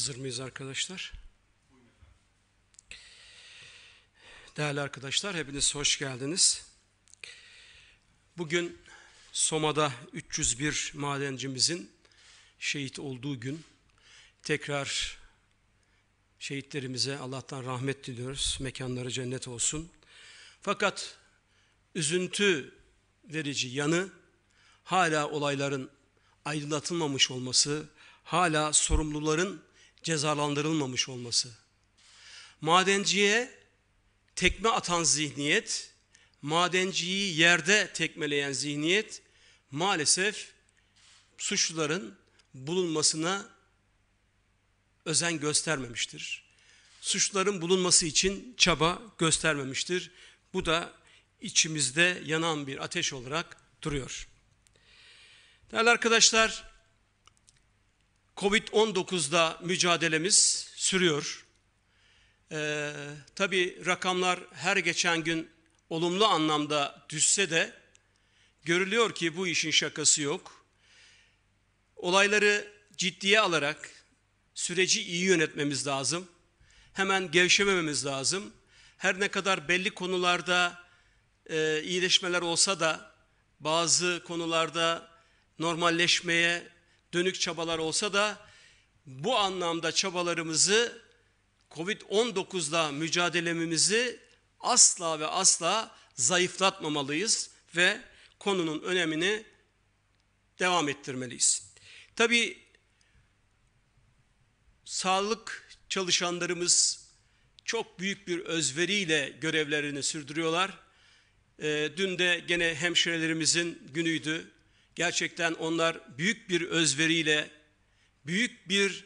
Hazır mıyız arkadaşlar? Değerli arkadaşlar hepiniz hoş geldiniz. Bugün Soma'da 301 madencimizin şehit olduğu gün tekrar şehitlerimize Allah'tan rahmet diliyoruz. Mekanları cennet olsun. Fakat üzüntü verici yanı hala olayların aydınlatılmamış olması, hala sorumluların cezalandırılmamış olması. Madenciye tekme atan zihniyet, madenciyi yerde tekmeleyen zihniyet maalesef suçluların bulunmasına özen göstermemiştir. Suçların bulunması için çaba göstermemiştir. Bu da içimizde yanan bir ateş olarak duruyor. Değerli arkadaşlar, Covid-19'da mücadelemiz sürüyor. Ee, tabii rakamlar her geçen gün olumlu anlamda düşse de görülüyor ki bu işin şakası yok. Olayları ciddiye alarak süreci iyi yönetmemiz lazım. Hemen gevşemememiz lazım. Her ne kadar belli konularda e, iyileşmeler olsa da bazı konularda normalleşmeye dönük çabalar olsa da bu anlamda çabalarımızı Covid-19'la mücadelemimizi asla ve asla zayıflatmamalıyız ve konunun önemini devam ettirmeliyiz. Tabii sağlık çalışanlarımız çok büyük bir özveriyle görevlerini sürdürüyorlar. Ee, dün de gene hemşirelerimizin günüydü. Gerçekten onlar büyük bir özveriyle, büyük bir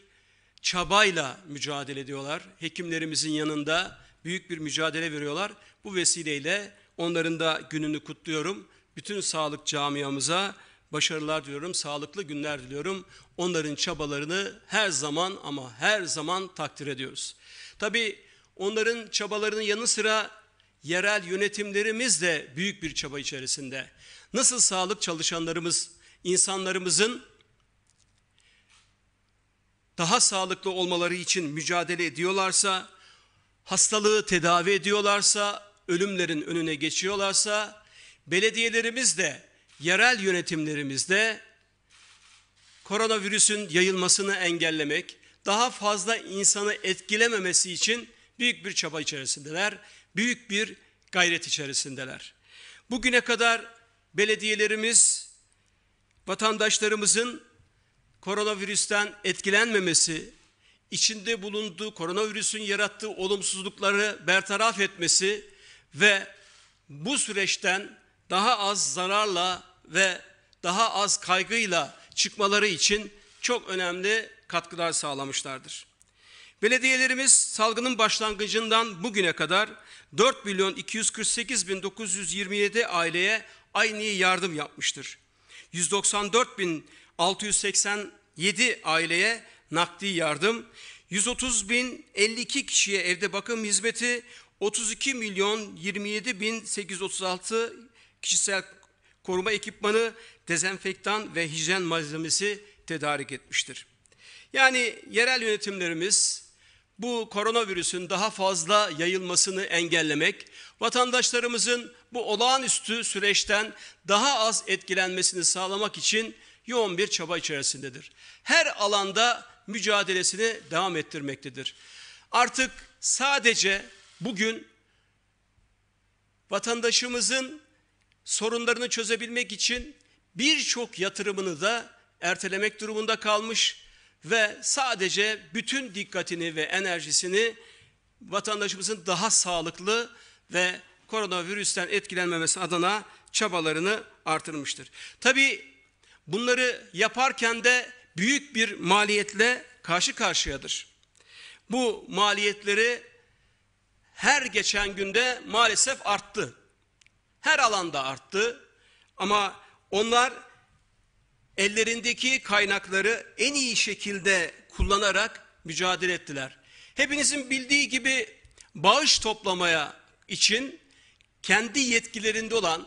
çabayla mücadele ediyorlar. Hekimlerimizin yanında büyük bir mücadele veriyorlar. Bu vesileyle onların da gününü kutluyorum. Bütün sağlık camiamıza başarılar diliyorum, sağlıklı günler diliyorum. Onların çabalarını her zaman ama her zaman takdir ediyoruz. Tabii onların çabalarının yanı sıra yerel yönetimlerimiz de büyük bir çaba içerisinde. Nasıl sağlık çalışanlarımız, insanlarımızın daha sağlıklı olmaları için mücadele ediyorlarsa, hastalığı tedavi ediyorlarsa, ölümlerin önüne geçiyorlarsa, belediyelerimiz de, yerel yönetimlerimizde koronavirüsün yayılmasını engellemek, daha fazla insanı etkilememesi için büyük bir çaba içerisindeler, büyük bir gayret içerisindeler. Bugüne kadar belediyelerimiz vatandaşlarımızın koronavirüsten etkilenmemesi, içinde bulunduğu koronavirüsün yarattığı olumsuzlukları bertaraf etmesi ve bu süreçten daha az zararla ve daha az kaygıyla çıkmaları için çok önemli katkılar sağlamışlardır. Belediyelerimiz salgının başlangıcından bugüne kadar 4 milyon 248 bin 927 aileye aynı yardım yapmıştır. 194.687 aileye nakdi yardım, 130.052 kişiye evde bakım hizmeti, 32 milyon 27 bin 836 kişisel koruma ekipmanı, dezenfektan ve hijyen malzemesi tedarik etmiştir. Yani yerel yönetimlerimiz bu koronavirüsün daha fazla yayılmasını engellemek, vatandaşlarımızın bu olağanüstü süreçten daha az etkilenmesini sağlamak için yoğun bir çaba içerisindedir. Her alanda mücadelesini devam ettirmektedir. Artık sadece bugün vatandaşımızın sorunlarını çözebilmek için birçok yatırımını da ertelemek durumunda kalmış ve sadece bütün dikkatini ve enerjisini vatandaşımızın daha sağlıklı ve koronavirüsten etkilenmemesi adına çabalarını artırmıştır. Tabi bunları yaparken de büyük bir maliyetle karşı karşıyadır. Bu maliyetleri her geçen günde maalesef arttı. Her alanda arttı ama onlar ellerindeki kaynakları en iyi şekilde kullanarak mücadele ettiler. Hepinizin bildiği gibi bağış toplamaya için kendi yetkilerinde olan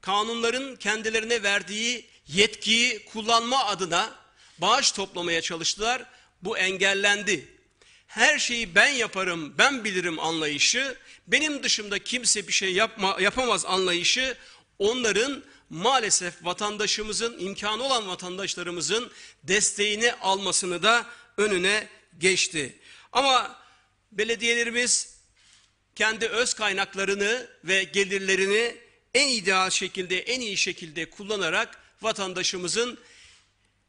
kanunların kendilerine verdiği yetkiyi kullanma adına bağış toplamaya çalıştılar. Bu engellendi. Her şeyi ben yaparım, ben bilirim anlayışı, benim dışımda kimse bir şey yapma, yapamaz anlayışı onların maalesef vatandaşımızın, imkanı olan vatandaşlarımızın desteğini almasını da önüne geçti. Ama belediyelerimiz kendi öz kaynaklarını ve gelirlerini en ideal şekilde, en iyi şekilde kullanarak vatandaşımızın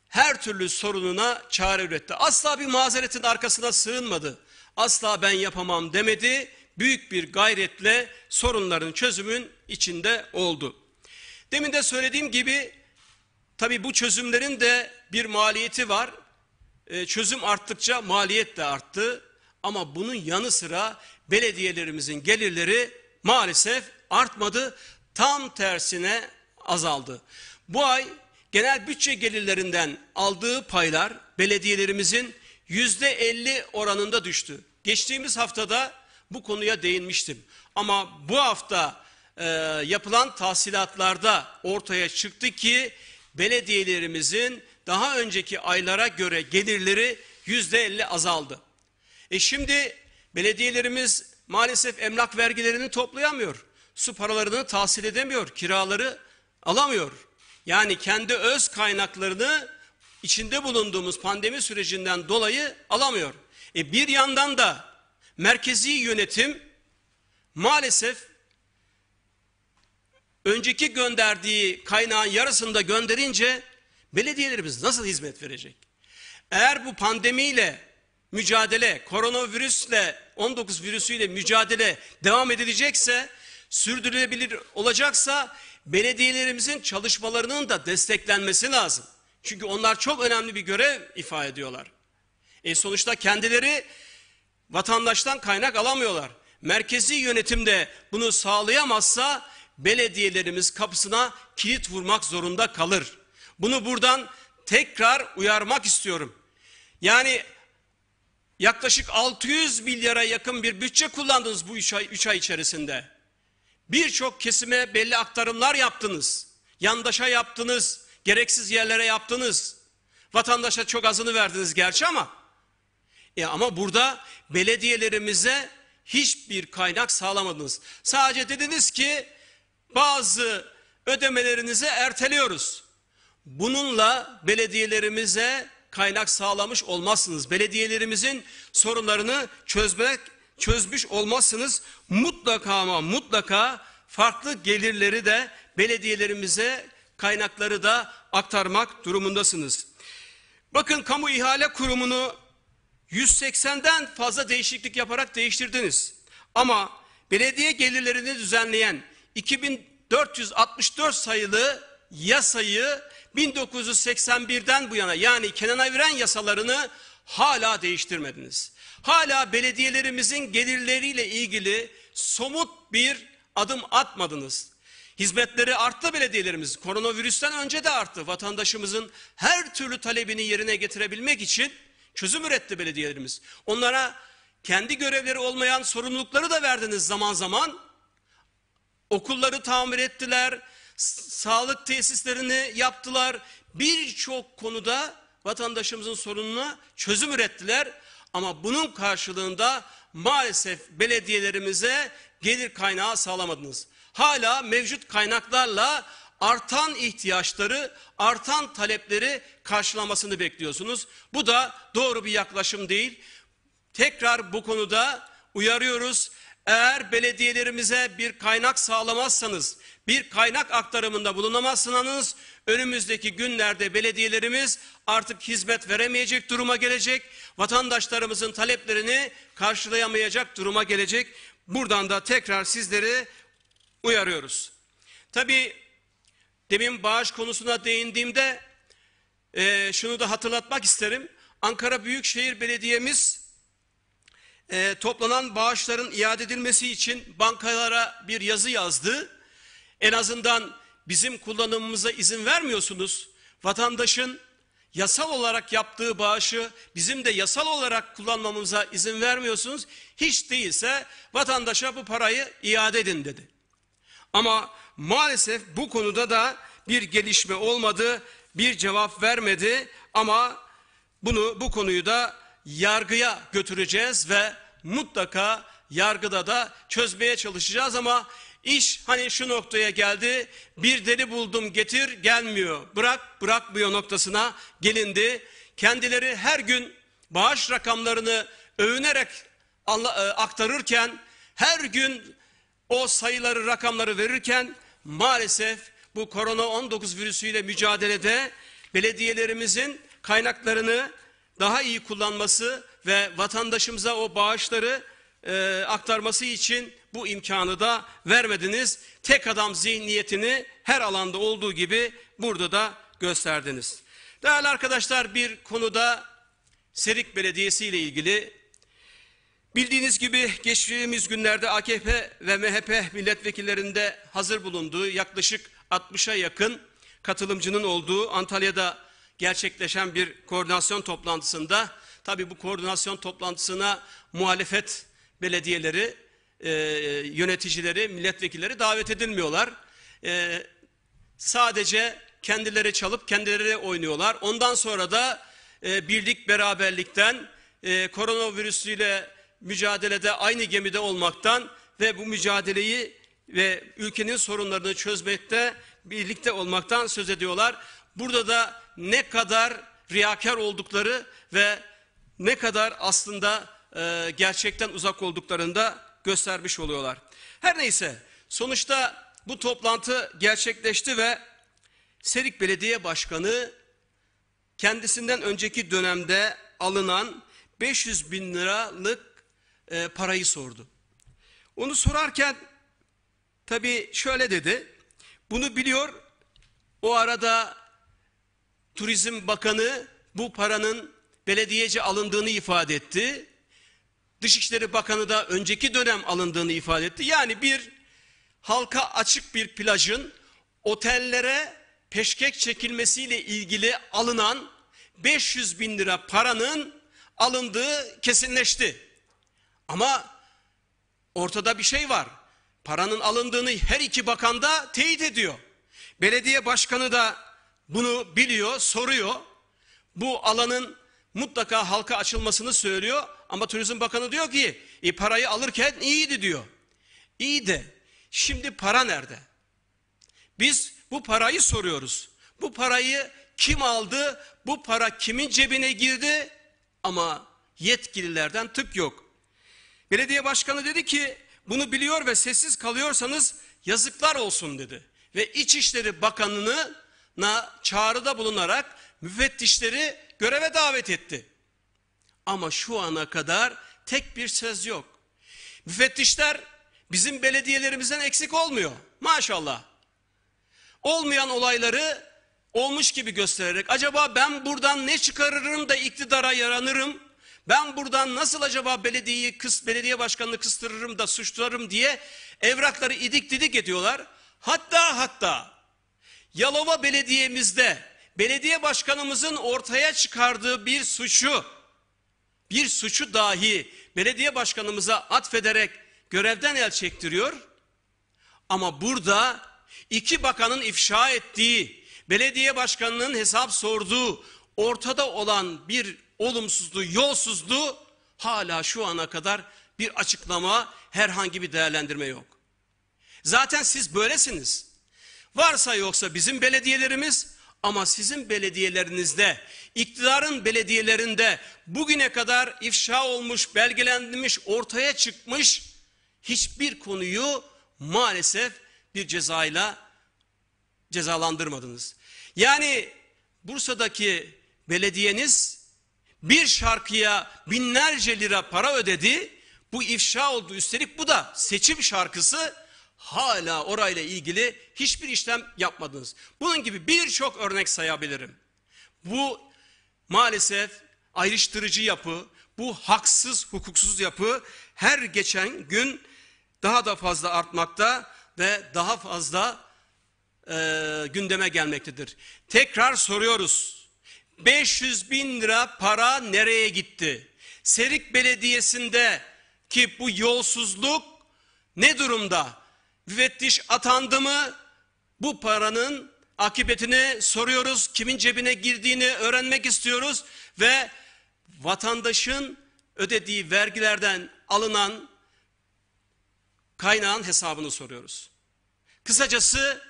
her türlü sorununa çare üretti. Asla bir mazeretin arkasına sığınmadı. Asla ben yapamam demedi. Büyük bir gayretle sorunların çözümün içinde oldu. Demin de söylediğim gibi tabi bu çözümlerin de bir maliyeti var. E, çözüm arttıkça maliyet de arttı. Ama bunun yanı sıra belediyelerimizin gelirleri maalesef artmadı. Tam tersine azaldı. Bu ay genel bütçe gelirlerinden aldığı paylar belediyelerimizin yüzde elli oranında düştü. Geçtiğimiz haftada bu konuya değinmiştim. Ama bu hafta e, yapılan tahsilatlarda ortaya çıktı ki belediyelerimizin daha önceki aylara göre gelirleri yüzde elli azaldı. E şimdi belediyelerimiz maalesef emlak vergilerini toplayamıyor. Su paralarını tahsil edemiyor. Kiraları alamıyor. Yani kendi öz kaynaklarını içinde bulunduğumuz pandemi sürecinden dolayı alamıyor. E bir yandan da merkezi yönetim maalesef önceki gönderdiği kaynağın yarısını da gönderince belediyelerimiz nasıl hizmet verecek? Eğer bu pandemiyle mücadele, koronavirüsle 19 virüsüyle mücadele devam edilecekse, sürdürülebilir olacaksa belediyelerimizin çalışmalarının da desteklenmesi lazım. Çünkü onlar çok önemli bir görev ifade ediyorlar. E sonuçta kendileri vatandaştan kaynak alamıyorlar. Merkezi yönetimde bunu sağlayamazsa belediyelerimiz kapısına kilit vurmak zorunda kalır. Bunu buradan tekrar uyarmak istiyorum. Yani yaklaşık 600 milyara yakın bir bütçe kullandınız bu 3 ay, 3 ay içerisinde. Birçok kesime belli aktarımlar yaptınız. Yandaşa yaptınız, gereksiz yerlere yaptınız. Vatandaşa çok azını verdiniz gerçi ama. E ama burada belediyelerimize hiçbir kaynak sağlamadınız. Sadece dediniz ki bazı ödemelerinizi erteliyoruz. Bununla belediyelerimize kaynak sağlamış olmazsınız. Belediyelerimizin sorunlarını çözmek çözmüş olmazsınız. Mutlaka ama mutlaka farklı gelirleri de belediyelerimize kaynakları da aktarmak durumundasınız. Bakın kamu ihale kurumunu 180'den fazla değişiklik yaparak değiştirdiniz. Ama belediye gelirlerini düzenleyen 2464 sayılı yasayı 1981'den bu yana yani Kenan Evren yasalarını hala değiştirmediniz. Hala belediyelerimizin gelirleriyle ilgili somut bir adım atmadınız. Hizmetleri arttı belediyelerimiz. Koronavirüsten önce de arttı. Vatandaşımızın her türlü talebini yerine getirebilmek için çözüm üretti belediyelerimiz. Onlara kendi görevleri olmayan sorumlulukları da verdiniz zaman zaman. Okulları tamir ettiler, sağlık tesislerini yaptılar. Birçok konuda vatandaşımızın sorununa çözüm ürettiler. Ama bunun karşılığında maalesef belediyelerimize gelir kaynağı sağlamadınız. Hala mevcut kaynaklarla artan ihtiyaçları, artan talepleri karşılamasını bekliyorsunuz. Bu da doğru bir yaklaşım değil. Tekrar bu konuda uyarıyoruz. Eğer belediyelerimize bir kaynak sağlamazsanız, bir kaynak aktarımında bulunamazsanız önümüzdeki günlerde belediyelerimiz artık hizmet veremeyecek duruma gelecek. Vatandaşlarımızın taleplerini karşılayamayacak duruma gelecek. Buradan da tekrar sizleri uyarıyoruz. Tabii demin bağış konusuna değindiğimde e, şunu da hatırlatmak isterim. Ankara Büyükşehir Belediye'miz e, toplanan bağışların iade edilmesi için bankalara bir yazı yazdı. En azından bizim kullanımımıza izin vermiyorsunuz. Vatandaşın yasal olarak yaptığı bağışı bizim de yasal olarak kullanmamıza izin vermiyorsunuz. Hiç değilse vatandaşa bu parayı iade edin dedi. Ama maalesef bu konuda da bir gelişme olmadı, bir cevap vermedi ama bunu bu konuyu da yargıya götüreceğiz ve mutlaka yargıda da çözmeye çalışacağız ama iş hani şu noktaya geldi. Bir deli buldum getir gelmiyor. Bırak bırakmıyor noktasına gelindi. Kendileri her gün bağış rakamlarını övünerek e, aktarırken her gün o sayıları rakamları verirken maalesef bu korona 19 virüsüyle mücadelede belediyelerimizin kaynaklarını daha iyi kullanması ve vatandaşımıza o bağışları e, aktarması için bu imkanı da vermediniz. Tek adam zihniyetini her alanda olduğu gibi burada da gösterdiniz. Değerli arkadaşlar bir konuda Serik Belediyesi ile ilgili bildiğiniz gibi geçtiğimiz günlerde AKP ve MHP milletvekillerinde hazır bulunduğu yaklaşık 60'a yakın katılımcının olduğu Antalya'da gerçekleşen bir koordinasyon toplantısında tabi bu koordinasyon toplantısına muhalefet belediyeleri, e, yöneticileri, milletvekilleri davet edilmiyorlar. E, sadece kendileri çalıp kendileri oynuyorlar. Ondan sonra da e, birlik beraberlikten, e, koronavirüsüyle mücadelede aynı gemide olmaktan ve bu mücadeleyi ve ülkenin sorunlarını çözmekte birlikte olmaktan söz ediyorlar burada da ne kadar riyakar oldukları ve ne kadar aslında e, gerçekten uzak olduklarını da göstermiş oluyorlar. Her neyse sonuçta bu toplantı gerçekleşti ve Serik Belediye Başkanı kendisinden önceki dönemde alınan 500 bin liralık e, parayı sordu. Onu sorarken tabii şöyle dedi. Bunu biliyor. O arada Turizm Bakanı bu paranın belediyece alındığını ifade etti. Dışişleri Bakanı da önceki dönem alındığını ifade etti. Yani bir halka açık bir plajın otellere peşkek çekilmesiyle ilgili alınan 500 bin lira paranın alındığı kesinleşti. Ama ortada bir şey var. Paranın alındığını her iki bakan da teyit ediyor. Belediye başkanı da bunu biliyor, soruyor. Bu alanın mutlaka halka açılmasını söylüyor. Ama Turizm Bakanı diyor ki e, parayı alırken iyiydi diyor. İyi de şimdi para nerede? Biz bu parayı soruyoruz. Bu parayı kim aldı? Bu para kimin cebine girdi? Ama yetkililerden tık yok. Belediye başkanı dedi ki bunu biliyor ve sessiz kalıyorsanız yazıklar olsun dedi. Ve İçişleri Bakanı'nı na çağrıda bulunarak müfettişleri göreve davet etti. Ama şu ana kadar tek bir söz yok. Müfettişler bizim belediyelerimizden eksik olmuyor. Maşallah. Olmayan olayları olmuş gibi göstererek acaba ben buradan ne çıkarırım da iktidara yaranırım? Ben buradan nasıl acaba belediyeyi kıs, belediye başkanını kıstırırım da suçlarım diye evrakları idik didik ediyorlar. Hatta hatta Yalova Belediye'mizde belediye başkanımızın ortaya çıkardığı bir suçu, bir suçu dahi belediye başkanımıza atfederek görevden el çektiriyor. Ama burada iki bakanın ifşa ettiği, belediye başkanının hesap sorduğu ortada olan bir olumsuzluğu, yolsuzluğu hala şu ana kadar bir açıklama, herhangi bir değerlendirme yok. Zaten siz böylesiniz. Varsa yoksa bizim belediyelerimiz ama sizin belediyelerinizde, iktidarın belediyelerinde bugüne kadar ifşa olmuş, belgelenmiş, ortaya çıkmış hiçbir konuyu maalesef bir cezayla cezalandırmadınız. Yani Bursa'daki belediyeniz bir şarkıya binlerce lira para ödedi. Bu ifşa oldu. Üstelik bu da seçim şarkısı hala orayla ilgili hiçbir işlem yapmadınız. Bunun gibi birçok örnek sayabilirim. Bu maalesef ayrıştırıcı yapı, bu haksız, hukuksuz yapı her geçen gün daha da fazla artmakta ve daha fazla e, gündeme gelmektedir. Tekrar soruyoruz. 500 bin lira para nereye gitti? Serik Belediyesi'nde ki bu yolsuzluk ne durumda? müfettiş atandı mı bu paranın akıbetini soruyoruz. Kimin cebine girdiğini öğrenmek istiyoruz ve vatandaşın ödediği vergilerden alınan kaynağın hesabını soruyoruz. Kısacası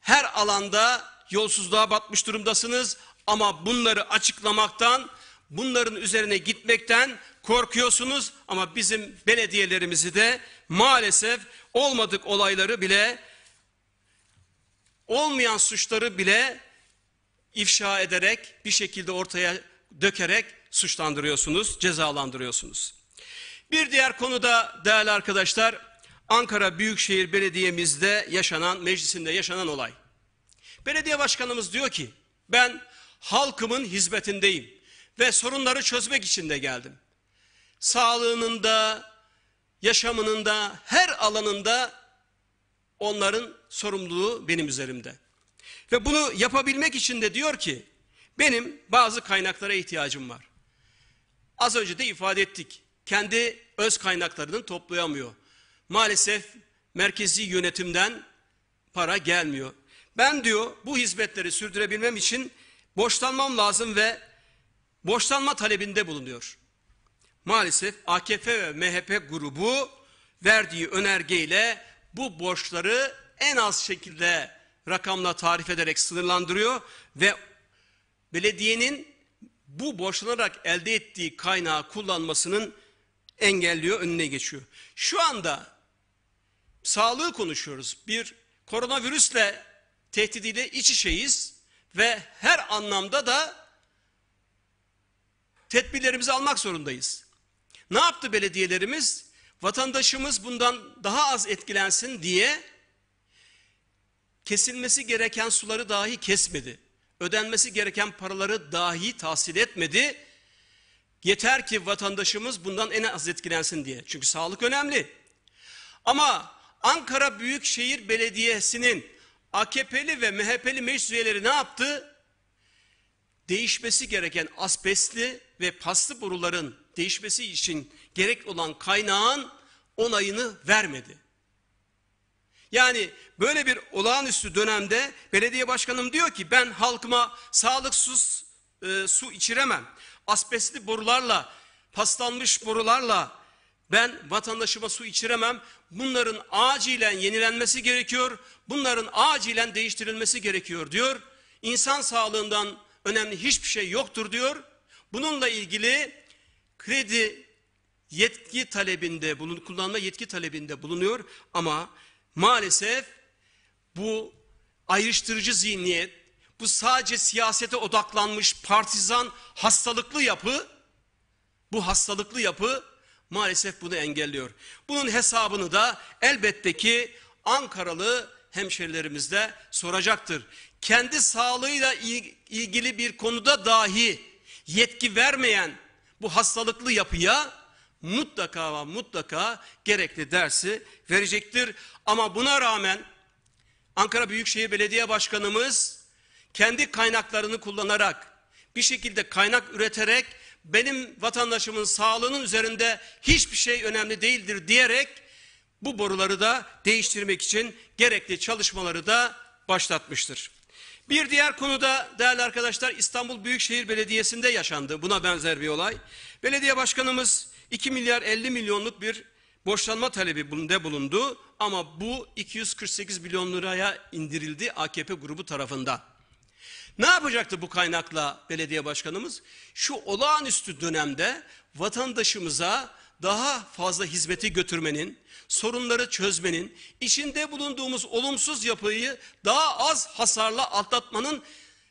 her alanda yolsuzluğa batmış durumdasınız ama bunları açıklamaktan bunların üzerine gitmekten korkuyorsunuz ama bizim belediyelerimizi de maalesef olmadık olayları bile olmayan suçları bile ifşa ederek bir şekilde ortaya dökerek suçlandırıyorsunuz, cezalandırıyorsunuz. Bir diğer konuda değerli arkadaşlar Ankara Büyükşehir Belediye'mizde yaşanan, meclisinde yaşanan olay. Belediye başkanımız diyor ki ben halkımın hizmetindeyim ve sorunları çözmek için de geldim. Sağlığının da, yaşamının da, her alanında onların sorumluluğu benim üzerimde. Ve bunu yapabilmek için de diyor ki, benim bazı kaynaklara ihtiyacım var. Az önce de ifade ettik. Kendi öz kaynaklarını toplayamıyor. Maalesef merkezi yönetimden para gelmiyor. Ben diyor bu hizmetleri sürdürebilmem için borçlanmam lazım ve borçlanma talebinde bulunuyor. Maalesef AKP ve MHP grubu verdiği önergeyle bu borçları en az şekilde rakamla tarif ederek sınırlandırıyor ve belediyenin bu borçlanarak elde ettiği kaynağı kullanmasının engelliyor, önüne geçiyor. Şu anda sağlığı konuşuyoruz. Bir koronavirüsle tehdidiyle iç içeyiz ve her anlamda da tedbirlerimizi almak zorundayız. Ne yaptı belediyelerimiz? Vatandaşımız bundan daha az etkilensin diye kesilmesi gereken suları dahi kesmedi. Ödenmesi gereken paraları dahi tahsil etmedi. Yeter ki vatandaşımız bundan en az etkilensin diye. Çünkü sağlık önemli. Ama Ankara Büyükşehir Belediyesi'nin AKP'li ve MHP'li meclis üyeleri ne yaptı? değişmesi gereken asbestli ve paslı boruların değişmesi için gerek olan kaynağın onayını vermedi. Yani böyle bir olağanüstü dönemde belediye başkanım diyor ki ben halkıma sağlıksız e, su içiremem. Asbestli borularla, paslanmış borularla ben vatandaşıma su içiremem. Bunların acilen yenilenmesi gerekiyor. Bunların acilen değiştirilmesi gerekiyor diyor. İnsan sağlığından önemli hiçbir şey yoktur diyor. Bununla ilgili kredi yetki talebinde bulun kullanma yetki talebinde bulunuyor ama maalesef bu ayrıştırıcı zihniyet, bu sadece siyasete odaklanmış partizan hastalıklı yapı, bu hastalıklı yapı maalesef bunu engelliyor. Bunun hesabını da elbette ki Ankaralı hemşerilerimiz de soracaktır kendi sağlığıyla ilgili bir konuda dahi yetki vermeyen bu hastalıklı yapıya mutlaka ve mutlaka gerekli dersi verecektir. Ama buna rağmen Ankara Büyükşehir Belediye Başkanımız kendi kaynaklarını kullanarak bir şekilde kaynak üreterek benim vatandaşımın sağlığının üzerinde hiçbir şey önemli değildir diyerek bu boruları da değiştirmek için gerekli çalışmaları da başlatmıştır. Bir diğer konuda değerli arkadaşlar İstanbul Büyükşehir Belediyesi'nde yaşandı buna benzer bir olay. Belediye başkanımız 2 milyar 50 milyonluk bir borçlanma talebi bunda bulundu ama bu 248 milyon liraya indirildi AKP grubu tarafında. Ne yapacaktı bu kaynakla belediye başkanımız? Şu olağanüstü dönemde vatandaşımıza daha fazla hizmeti götürmenin, sorunları çözmenin, içinde bulunduğumuz olumsuz yapıyı daha az hasarla atlatmanın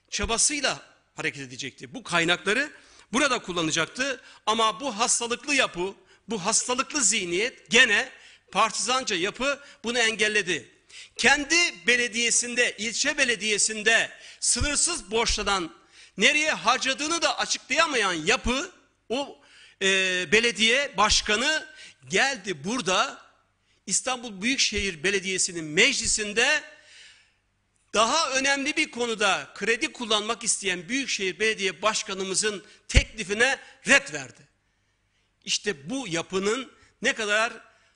çabasıyla hareket edecekti. Bu kaynakları burada kullanacaktı ama bu hastalıklı yapı, bu hastalıklı zihniyet gene partizanca yapı bunu engelledi. Kendi belediyesinde, ilçe belediyesinde sınırsız borçlanan, nereye harcadığını da açıklayamayan yapı, o e, belediye başkanı geldi burada İstanbul Büyükşehir Belediyesi'nin meclisinde daha önemli bir konuda kredi kullanmak isteyen Büyükşehir Belediye Başkanımızın teklifine red verdi. İşte bu yapının ne kadar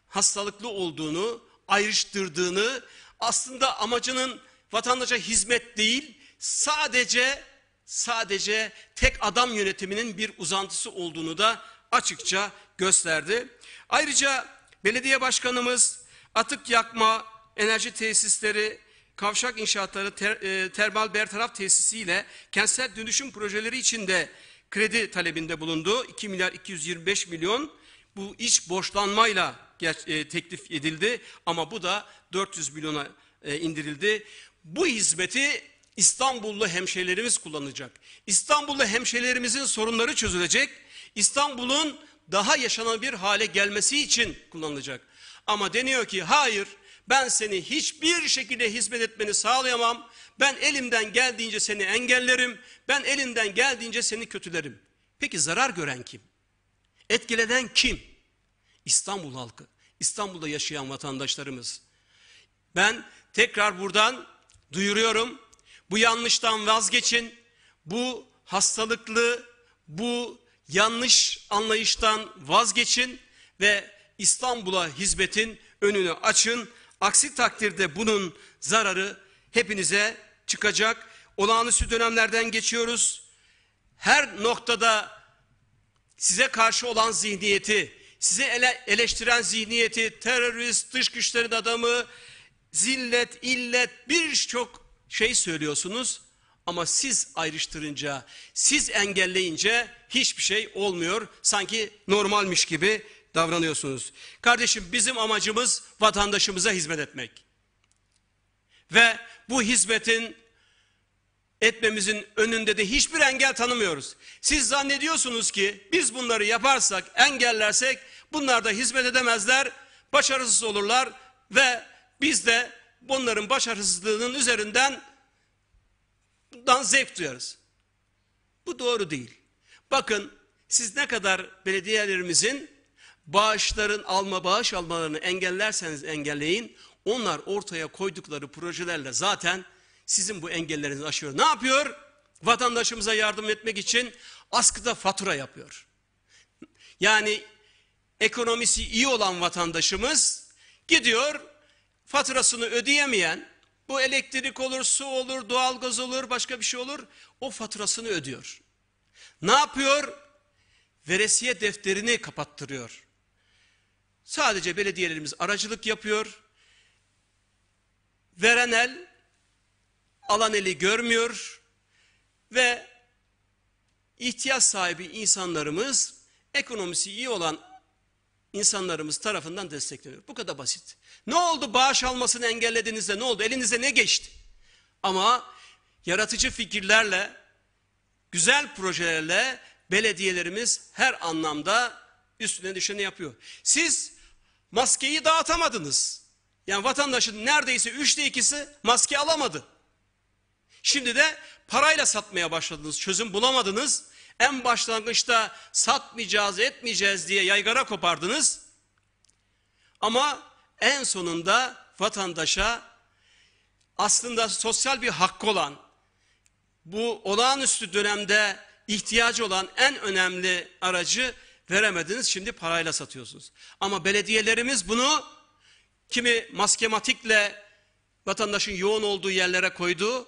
hastalıklı olduğunu, ayrıştırdığını, aslında amacının vatandaşa hizmet değil, sadece sadece tek adam yönetiminin bir uzantısı olduğunu da açıkça gösterdi. Ayrıca belediye başkanımız atık yakma, enerji tesisleri, kavşak inşaatları, ter, e, termal bertaraf tesisiyle kentsel dönüşüm projeleri için de kredi talebinde bulundu. 2 milyar 225 milyon bu iç borçlanmayla e, teklif edildi ama bu da 400 milyona e, indirildi. Bu hizmeti İstanbullu hemşehrilerimiz kullanacak. İstanbullu hemşehrilerimizin sorunları çözülecek İstanbul'un daha yaşanabilir hale gelmesi için kullanılacak. Ama deniyor ki hayır ben seni hiçbir şekilde hizmet etmeni sağlayamam. Ben elimden geldiğince seni engellerim. Ben elimden geldiğince seni kötülerim. Peki zarar gören kim? Etkileden kim? İstanbul halkı. İstanbul'da yaşayan vatandaşlarımız. Ben tekrar buradan duyuruyorum. Bu yanlıştan vazgeçin. Bu hastalıklı, bu yanlış anlayıştan vazgeçin ve İstanbul'a hizmetin önünü açın. Aksi takdirde bunun zararı hepinize çıkacak. Olağanüstü dönemlerden geçiyoruz. Her noktada size karşı olan zihniyeti, sizi ele eleştiren zihniyeti, terörist, dış güçlerin adamı, zillet, illet birçok şey söylüyorsunuz. Ama siz ayrıştırınca, siz engelleyince hiçbir şey olmuyor. Sanki normalmiş gibi davranıyorsunuz. Kardeşim bizim amacımız vatandaşımıza hizmet etmek. Ve bu hizmetin etmemizin önünde de hiçbir engel tanımıyoruz. Siz zannediyorsunuz ki biz bunları yaparsak, engellersek bunlar da hizmet edemezler, başarısız olurlar ve biz de bunların başarısızlığının üzerinden dan zevk duyarız. Bu doğru değil. Bakın siz ne kadar belediyelerimizin bağışların alma bağış almalarını engellerseniz engelleyin onlar ortaya koydukları projelerle zaten sizin bu engellerinizi aşıyor. Ne yapıyor? Vatandaşımıza yardım etmek için askıda fatura yapıyor. Yani ekonomisi iyi olan vatandaşımız gidiyor faturasını ödeyemeyen bu elektrik olur, su olur, doğalgaz olur, başka bir şey olur. O faturasını ödüyor. Ne yapıyor? Veresiye defterini kapattırıyor. Sadece belediyelerimiz aracılık yapıyor. Veren el, alan eli görmüyor. Ve ihtiyaç sahibi insanlarımız, ekonomisi iyi olan insanlarımız tarafından destekleniyor. Bu kadar basit. Ne oldu bağış almasını engellediğinizde ne oldu? Elinize ne geçti? Ama yaratıcı fikirlerle, güzel projelerle belediyelerimiz her anlamda üstüne düşeni yapıyor. Siz maskeyi dağıtamadınız. Yani vatandaşın neredeyse üçte ikisi maske alamadı. Şimdi de parayla satmaya başladınız, çözüm bulamadınız. En başlangıçta satmayacağız, etmeyeceğiz diye yaygara kopardınız. Ama en sonunda vatandaşa aslında sosyal bir hakkı olan, bu olağanüstü dönemde ihtiyacı olan en önemli aracı veremediniz. Şimdi parayla satıyorsunuz. Ama belediyelerimiz bunu kimi maskematikle vatandaşın yoğun olduğu yerlere koydu.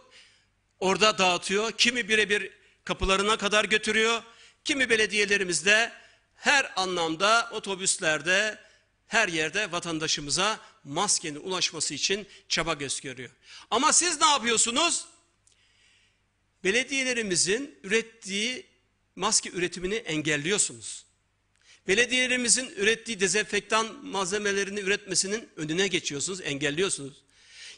Orada dağıtıyor. Kimi birebir kapılarına kadar götürüyor. Kimi belediyelerimizde her anlamda otobüslerde her yerde vatandaşımıza maskenin ulaşması için çaba gösteriyor. Ama siz ne yapıyorsunuz? Belediyelerimizin ürettiği maske üretimini engelliyorsunuz. Belediyelerimizin ürettiği dezenfektan malzemelerini üretmesinin önüne geçiyorsunuz, engelliyorsunuz.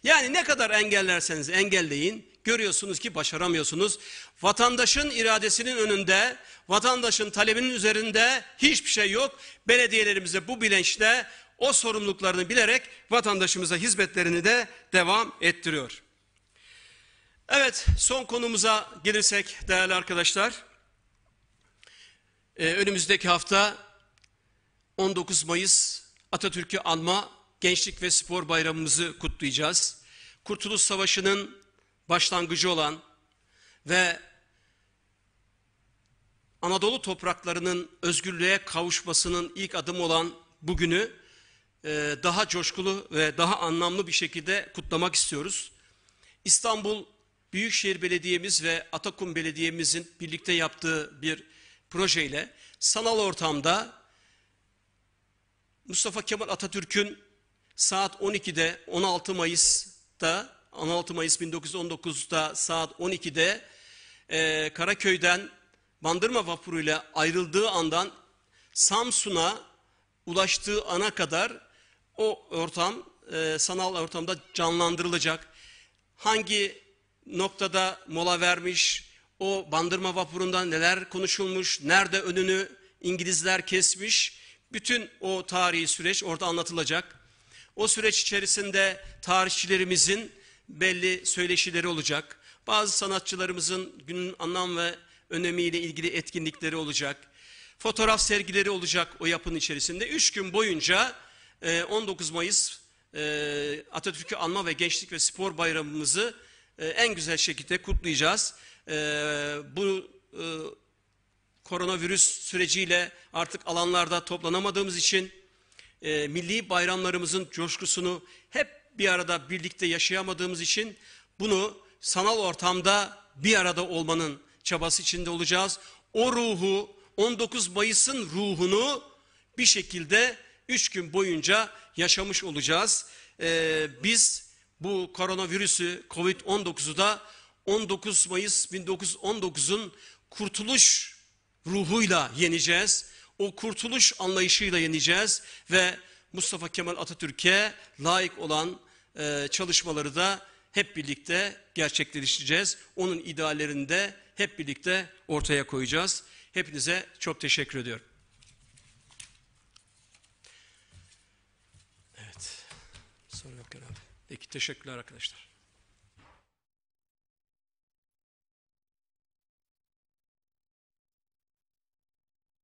Yani ne kadar engellerseniz engelleyin, Görüyorsunuz ki başaramıyorsunuz. Vatandaşın iradesinin önünde, vatandaşın talebinin üzerinde hiçbir şey yok. Belediyelerimize bu bilinçle o sorumluluklarını bilerek vatandaşımıza hizmetlerini de devam ettiriyor. Evet son konumuza gelirsek değerli arkadaşlar. Ee, önümüzdeki hafta 19 Mayıs Atatürk'ü anma Gençlik ve Spor Bayramımızı kutlayacağız. Kurtuluş Savaşı'nın başlangıcı olan ve Anadolu topraklarının özgürlüğe kavuşmasının ilk adımı olan bugünü e, daha coşkulu ve daha anlamlı bir şekilde kutlamak istiyoruz. İstanbul Büyükşehir Belediye'miz ve Atakum Belediye'mizin birlikte yaptığı bir projeyle sanal ortamda Mustafa Kemal Atatürk'ün saat 12'de 16 Mayıs'ta 16 Mayıs 1919'da saat 12'de e, Karaköy'den Bandırma vapuruyla ayrıldığı andan Samsun'a ulaştığı ana kadar o ortam, e, sanal ortamda canlandırılacak. Hangi noktada mola vermiş, o bandırma vapurunda neler konuşulmuş, nerede önünü İngilizler kesmiş, bütün o tarihi süreç orada anlatılacak. O süreç içerisinde tarihçilerimizin belli söyleşileri olacak. Bazı sanatçılarımızın günün anlam ve önemiyle ilgili etkinlikleri olacak. Fotoğraf sergileri olacak o yapının içerisinde. Üç gün boyunca 19 e, Mayıs e, Atatürk'ü anma ve gençlik ve spor bayramımızı e, en güzel şekilde kutlayacağız. Bu koronavirüs süreciyle artık alanlarda toplanamadığımız için milli bayramlarımızın coşkusunu bir arada birlikte yaşayamadığımız için bunu sanal ortamda bir arada olmanın çabası içinde olacağız. O ruhu 19 Mayıs'ın ruhunu bir şekilde 3 gün boyunca yaşamış olacağız. Ee, biz bu koronavirüsü Covid-19'u da 19 Mayıs 1919'un kurtuluş ruhuyla yeneceğiz. O kurtuluş anlayışıyla yeneceğiz ve Mustafa Kemal Atatürk'e layık olan e, çalışmaları da hep birlikte gerçekleştireceğiz. Onun ideallerini de hep birlikte ortaya koyacağız. Hepinize çok teşekkür ediyorum. Evet. Sonra yok herhalde. Peki teşekkürler arkadaşlar.